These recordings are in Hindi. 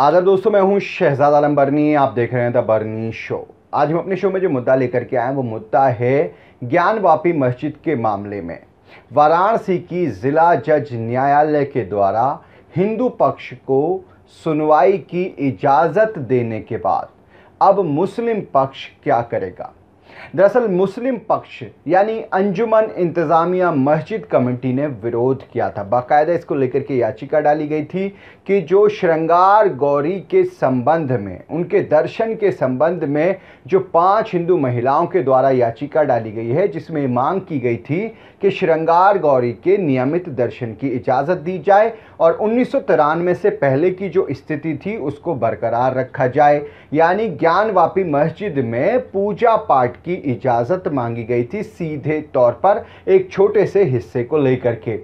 आदर दोस्तों मैं हूं शहजाद आलम बर्नी आप देख रहे हैं द बर्नी शो आज हम अपने शो में जो मुद्दा लेकर के आए हैं वो मुद्दा है ज्ञानवापी मस्जिद के मामले में वाराणसी की ज़िला जज न्यायालय के द्वारा हिंदू पक्ष को सुनवाई की इजाज़त देने के बाद अब मुस्लिम पक्ष क्या करेगा दरअसल मुस्लिम पक्ष यानी अंजुमन इंतज़ामिया मस्जिद कमेटी ने विरोध किया था बाकायदा इसको लेकर के याचिका डाली गई थी कि जो श्रृंगार गौरी के संबंध में उनके दर्शन के संबंध में जो पांच हिंदू महिलाओं के द्वारा याचिका डाली गई है जिसमें मांग की गई थी कि श्रृंगार गौरी के नियमित दर्शन की इजाज़त दी जाए और उन्नीस से पहले की जो स्थिति थी उसको बरकरार रखा जाए यानी ज्ञानवापी मस्जिद में पूजा पाठ की इजाज़त मांगी गई थी सीधे तौर पर एक छोटे से हिस्से को लेकर के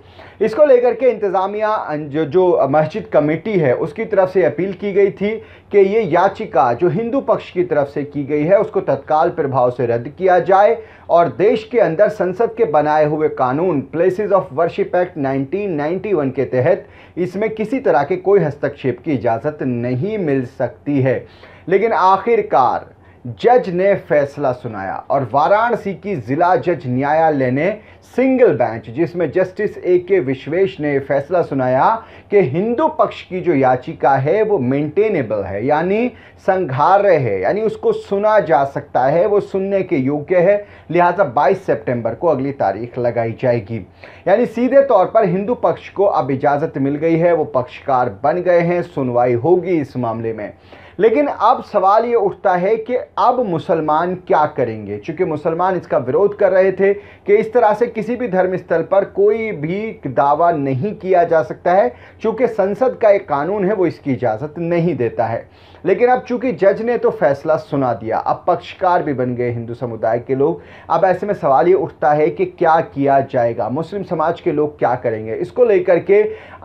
इसको लेकर के इंतज़ामिया जो जो मस्जिद कमेटी है उसकी तरफ से अपील की गई थी कि ये याचिका जो हिंदू पक्ष की तरफ से की गई है उसको तत्काल प्रभाव से रद्द किया जाए और देश के अंदर संसद के बनाए हुए कानून प्लेसेस ऑफ वर्शिप एक्ट 1991 के तहत इसमें किसी तरह के कोई हस्तक्षेप की इजाज़त नहीं मिल सकती है लेकिन आखिरकार जज ने फैसला सुनाया और वाराणसी की ज़िला जज न्यायालय ने सिंगल बेंच जिसमें जस्टिस ए के विश्वेश ने फैसला सुनाया कि हिंदू पक्ष की जो याचिका है वो मेंटेनेबल है यानी संघार है यानी उसको सुना जा सकता है वो सुनने के योग्य है लिहाजा 22 सितंबर को अगली तारीख लगाई जाएगी यानी सीधे तौर पर हिंदू पक्ष को अब इजाज़त मिल गई है वो पक्षकार बन गए हैं सुनवाई होगी इस मामले में लेकिन अब सवाल ये उठता है कि अब मुसलमान क्या करेंगे चूँकि मुसलमान इसका विरोध कर रहे थे कि इस तरह से किसी भी धर्म स्थल पर कोई भी दावा नहीं किया जा सकता है चूँकि संसद का एक कानून है वो इसकी इजाज़त नहीं देता है लेकिन अब चूंकि जज ने तो फैसला सुना दिया अब पक्षकार भी बन गए हिंदू समुदाय के लोग अब ऐसे में सवाल ये उठता है कि क्या किया जाएगा मुस्लिम समाज के लोग क्या करेंगे इसको लेकर के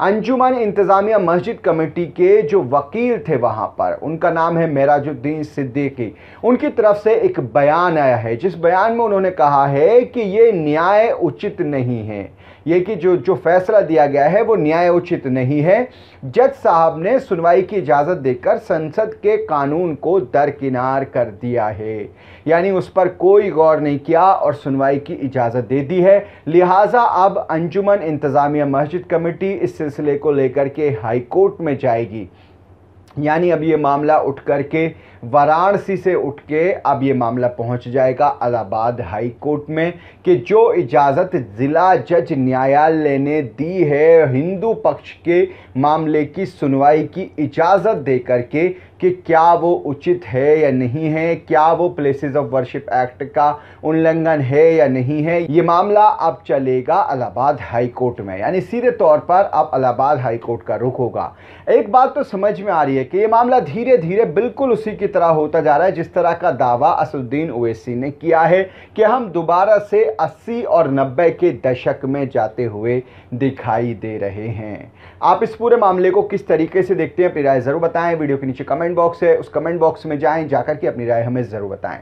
अंजुमन इंतज़ामिया मस्जिद कमेटी के जो वकील थे वहाँ पर उनका उनका नाम है मेराजुद्दीन सिद्दीकी उनकी तरफ से एक बयान आया है जिस बयान में उन्होंने कहा है कि ये न्याय उचित नहीं है ये कि जो जो फैसला दिया गया है वो न्याय उचित नहीं है जज साहब ने सुनवाई की इजाज़त देकर संसद के कानून को दरकिनार कर दिया है यानी उस पर कोई गौर नहीं किया और सुनवाई की इजाज़त दे दी है लिहाजा अब अंजुमन इंतज़ामिया मस्जिद कमेटी इस सिलसिले को लेकर के हाईकोर्ट में जाएगी यानी अब ये मामला उठ कर के वाराणसी से उठ के अब ये मामला पहुंच जाएगा अलाहाबाद हाई कोर्ट में कि जो इजाज़त ज़िला जज न्यायालय ने दी है हिंदू पक्ष के मामले की सुनवाई की इजाज़त दे करके कि क्या वो उचित है या नहीं है क्या वो प्लेसेस ऑफ वर्शिप एक्ट का उल्लंघन है या नहीं है ये मामला अब चलेगा अलाहाबाद हाई कोर्ट में यानी सीधे तौर पर अब अलाहाबाद हाई कोर्ट का रुख होगा एक बात तो समझ में आ रही है कि ये मामला धीरे धीरे बिल्कुल उसी की तरह होता जा रहा है जिस तरह का दावा असुद्दीन ओवैसी ने किया है कि हम दोबारा से 80 और 90 के दशक में जाते हुए दिखाई दे रहे हैं आप इस पूरे मामले को किस तरीके से देखते हैं अपनी राय ज़रूर बताएं वीडियो के नीचे कमेंट बॉक्स है उस कमेंट बॉक्स में जाएँ जाकर के अपनी राय हमें ज़रूर बताएँ